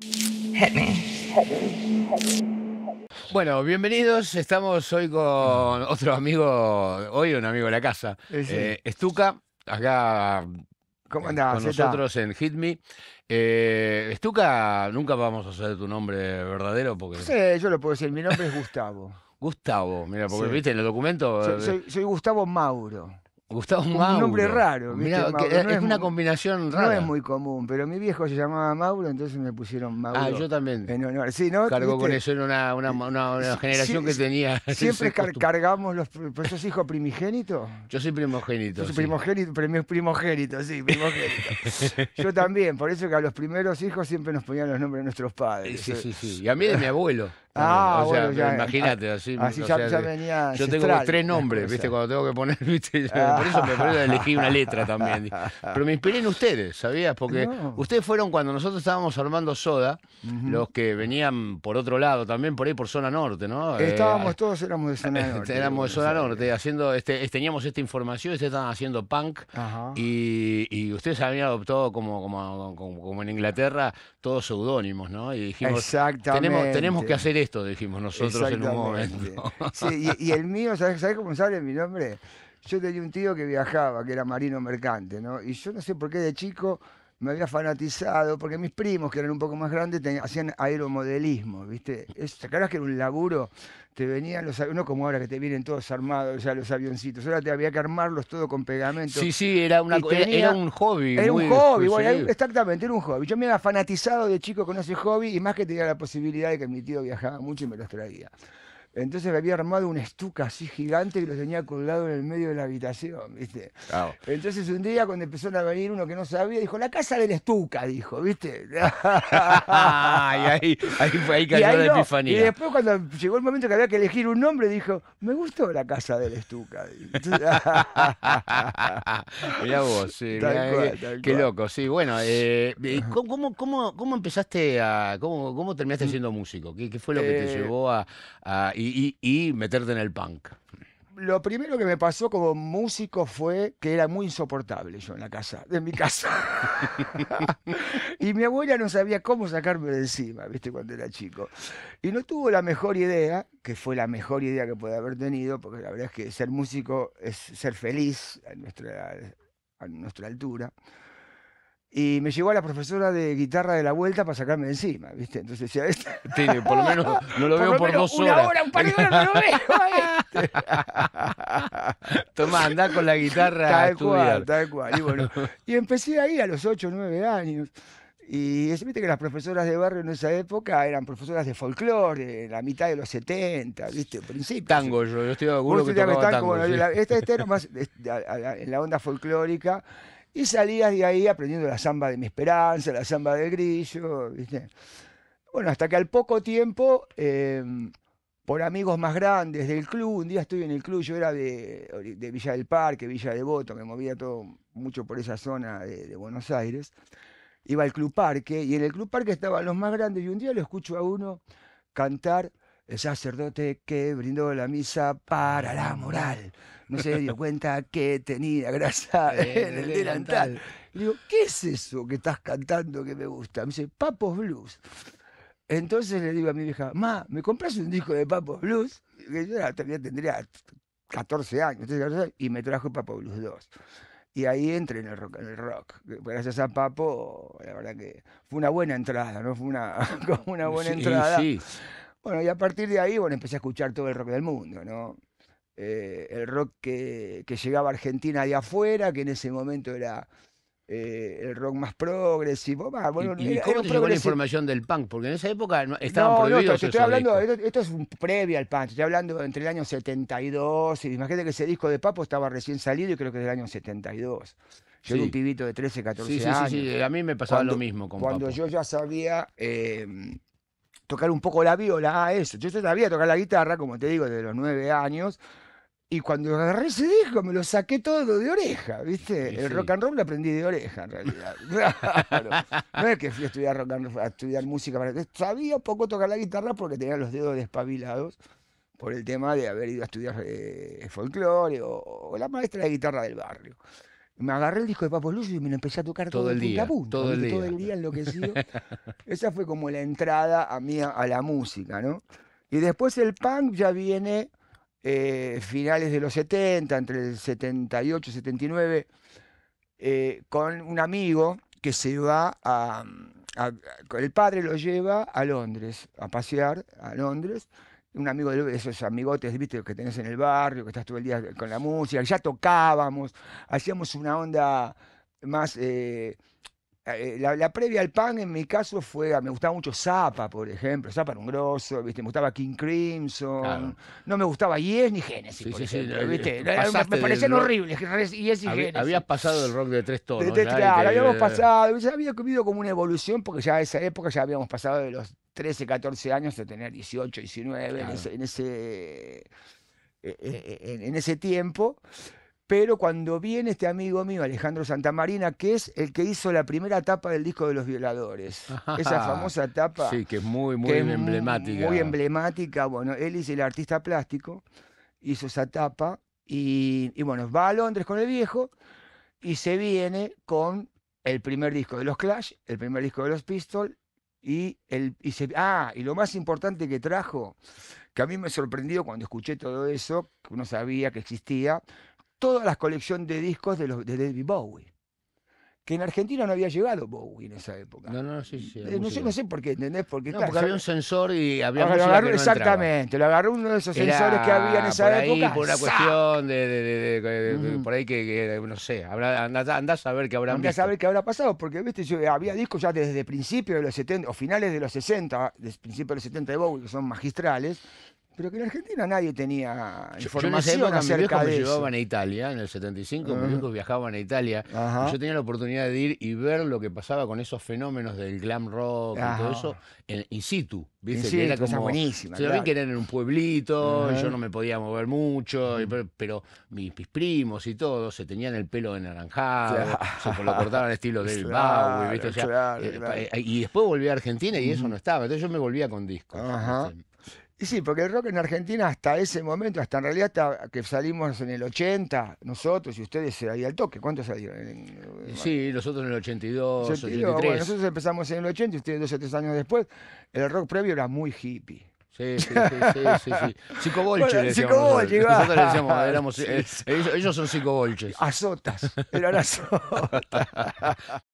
Hit Bueno, bienvenidos. Estamos hoy con otro amigo, hoy un amigo de la casa, eh, Estuca, acá eh, con nosotros en Hit Me. Eh, Estuca, nunca vamos a saber tu nombre verdadero porque... Sí, yo lo puedo decir, mi nombre es Gustavo. Gustavo, mira, porque viste en el documento... soy Gustavo Mauro. Gustavo Mauro. Un nombre raro. es, una combinación rara. No es muy común, pero mi viejo se llamaba Mauro, entonces me pusieron Mauro. Ah, yo también. En Sí, ¿no? Cargó con eso, en una, eh, generación que tenía. Siempre cargamos los. pues sos hijo primigénito? Yo soy primogénito. Yo primogénito, primogénito, sí, primogénito. yo también, por eso que a los primeros hijos siempre nos ponían los nombres de nuestros padres. Sí, sí, eh, sí. Y a mí de mi abuelo. Ah, o sea, imagínate, ah, así. Ah, ya, yo tengo tres nombres, ¿viste? Cuando tengo que poner, ¿viste? Por eso me parece elegí una letra también. Pero me inspiré en ustedes, ¿sabías? Porque ustedes fueron cuando nosotros estábamos armando Soda, los que venían por otro lado, también por ahí por zona norte, ¿no? Eh, estábamos ah, todos, éramos de zona norte. éramos de zona norte, haciendo, este, eh, teníamos esta información, ustedes estaban haciendo punk y, ustedes habían adoptado como, como, como, en Inglaterra todos seudónimos, ¿no? Y dijimos, Exactamente. Tenemos, tenemos que hacer esto esto, dijimos nosotros en un momento. y, el mío, ¿sabes, ¿sabes cómo sale mi nombre? Yo tenía un tío que viajaba, que era marino mercante, ¿no? Y yo no sé por qué de chico me había fanatizado, porque mis primos, que eran un poco más grandes, hacían aeromodelismo, ¿viste? Es, ¿Te que era un laburo? Te venían los aviones, no como ahora que te vienen todos armados ya los avioncitos, ahora te había que armarlos todo con pegamento. Sí, sí, era, un hobby. Era un hobby, exactamente, era un hobby. Yo me había fanatizado de chico con ese hobby y más que tenía la posibilidad de que mi tío viajaba mucho y me los traía. Entonces me había armado un estuca así gigante que lo tenía colgado en el medio de la habitación, ¿viste? Entonces un día cuando empezó a venir uno que no sabía, dijo, la casa del estuca, dijo, ¿viste? y ahí, ahí ahí cayó la epifanía. Y después cuando llegó el momento que había que elegir un nombre, dijo, me gustó la casa del estuca. mirá vos, sí, eh, qué, loco, sí. Bueno, eh, eh, ¿cómo, empezaste a, cómo, terminaste mm. siendo músico? ¿Qué, qué fue lo que te llevó a y, meterte en el punk? lo primero que me pasó como músico fue que era muy insoportable yo en la casa, en mi casa. y mi abuela no sabía cómo sacarme de encima, ¿viste? Cuando era chico. Y no tuvo la mejor idea, que fue la mejor idea que puede haber tenido, porque la verdad es que ser músico es ser feliz nuestra, a nuestra altura. Y me llegó a la profesora de guitarra de la vuelta para sacarme encima, ¿viste? Entonces decía, esto. Sí, por lo menos no lo veo por menos dos horas. Una hora, un par de horas no lo veo. Tomá, andá con la guitarra. Tal a cual, tal cual. Y bueno, y empecé ahí a los 8, 9 años. Y es, viste que las profesoras de barrio en esa época eran profesoras de folclore, en la mitad de los setenta, ¿viste? Principio. Tango, yo, yo estoy seguro que tocaba tango. esta, este era más este, en la onda folclórica y salías de ahí aprendiendo la samba de mi esperanza, la samba del grillo, Bueno, hasta que al poco tiempo, em, por amigos más grandes del club, un día estoy en el club, yo era de, Villa del Parque, Villa de Voto, me movía todo mucho por esa zona de, de Buenos Aires, iba al Club Parque, y en el Club Parque estaban los más grandes, y un día lo escucho a uno cantar el sacerdote que brindó la misa para la moral no se dio cuenta que tenía grasa en el delantal. Le digo, ¿qué es eso que estás cantando que me gusta? Me dice, Papos Blues. Entonces le digo a mi vieja, Ma, ¿me compras un disco de Papos Blues? Que yo todavía tendría 14 años, y me trajo Papos Blues 2. Y ahí entré en el, rock, el rock. Gracias a Papo, la verdad que fue una buena entrada, ¿no? Fue una, una buena entrada. Bueno, y a partir de ahí, bueno, empecé a escuchar todo el rock del mundo, ¿no? Eh, el rock que, que, llegaba a Argentina de afuera, que en ese momento era eh, el rock más progresivo. bueno, ¿Y, cómo te llegó la información del punk? Porque en esa época estaban prohibidos no, estoy hablando, esto, es un previo al punk, estoy hablando entre el año 72, imagínate que ese disco de Papo estaba recién salido y creo que es del año 72. Yo era un pibito de 13, 14 años. Sí, sí, sí, a mí me pasaba lo mismo con Cuando yo ya sabía... Em, tocar un poco la viola, ah, eso. Yo sabía tocar la guitarra, como te digo, desde los nueve años. Y cuando agarré ese disco me lo saqué todo de oreja, ¿viste? el rock and roll lo aprendí de oreja, en realidad. No es que fui a estudiar rock and a estudiar música para sabía poco tocar la guitarra porque tenía los dedos despabilados por el tema de haber ido a estudiar eh, folclore o la maestra de guitarra del barrio. Me agarré el disco de Papo Lucio y me lo empecé a tocar todo, el día. todo, el día. enloquecido. Esa fue como la entrada a mí a la música, ¿no? Y después el punk ya viene eh, finales de los 70, entre el 78 y 79, eh, con un amigo que se va a, El padre lo lleva a Londres, a pasear a Londres un amigo de esos amigotes, viste, que tenés en el barrio, que estás todo el día con la música, ya tocábamos, hacíamos una onda más... Eh, eh, la, previa al pan en mi caso fue, me gustaba mucho Zappa, por ejemplo, Zappa era un grosso, ¿viste? me gustaba King Crimson, no me gustaba Yes ni Genesis, me parecían horribles Yes y Genesis. Habías pasado el rock de tres tonos. claro, habíamos pasado, había habido como una evolución porque ya a esa época ya habíamos pasado de los 13, 14 años de tener 18, 19 en, ese, e, e, e, en, ese, tiempo. Pero cuando viene este amigo mío, Alejandro Santamarina, que es el que hizo la primera etapa del disco de los violadores. Esa famosa etapa Sí, que es muy, muy emblemática. Muy emblemática. Bueno, él es el artista plástico, hizo esa tapa. Y, y bueno, va a Londres con el viejo y se viene con el primer disco de los Clash, el primer disco de los Pistols y, el, y ah, y lo más importante que trajo, que a mí me sorprendió cuando escuché todo eso, que uno sabía que existía, todas las colección de discos de, los, de David Bowie que en Argentina no había llegado Bowie en esa época. No, no, sí, sí. Eh, no sé, no sé por qué, ¿entendés? Porque, no, había un sensor y había un Exactamente, lo agarró uno de esos sensores que había en esa por ahí, época. Por una cuestión de, de, por ahí que, no sé, andás, a ver qué habrá Andás a ver qué habrá pasado, porque viste, yo eh, había discos ya desde principios de los 70 o finales de los 60, desde principios de los 70 de Bowie, que son magistrales, pero que en Argentina nadie tenía información yo, acerca de Me llevaban a Italia, en el 75, mis viajaban a Italia. Yo tenía la oportunidad de ir y ver lo que pasaba con esos fenómenos del glam rock y todo eso in situ. era buenísima. Se que eran en un pueblito, yo no me podía mover mucho, pero, mis, primos y todo, se tenían el pelo anaranjado, se lo cortaban estilo del eh, eh, y después volví a Argentina y eso no estaba. Entonces yo me volvía con discos. Y sí, porque el rock en Argentina hasta ese momento, hasta en realidad hasta que salimos en el 80, nosotros y ustedes ahí al toque, ¿cuántos salieron? sí, nosotros en el 82, 83. Bueno, nosotros empezamos en el 80 y ustedes dos o tres años después. El rock previo era muy hippie. Sí, sí, sí, sí, sí. Psicobolche, Nosotros ellos, son psicobolches. Azotas, eran azotas.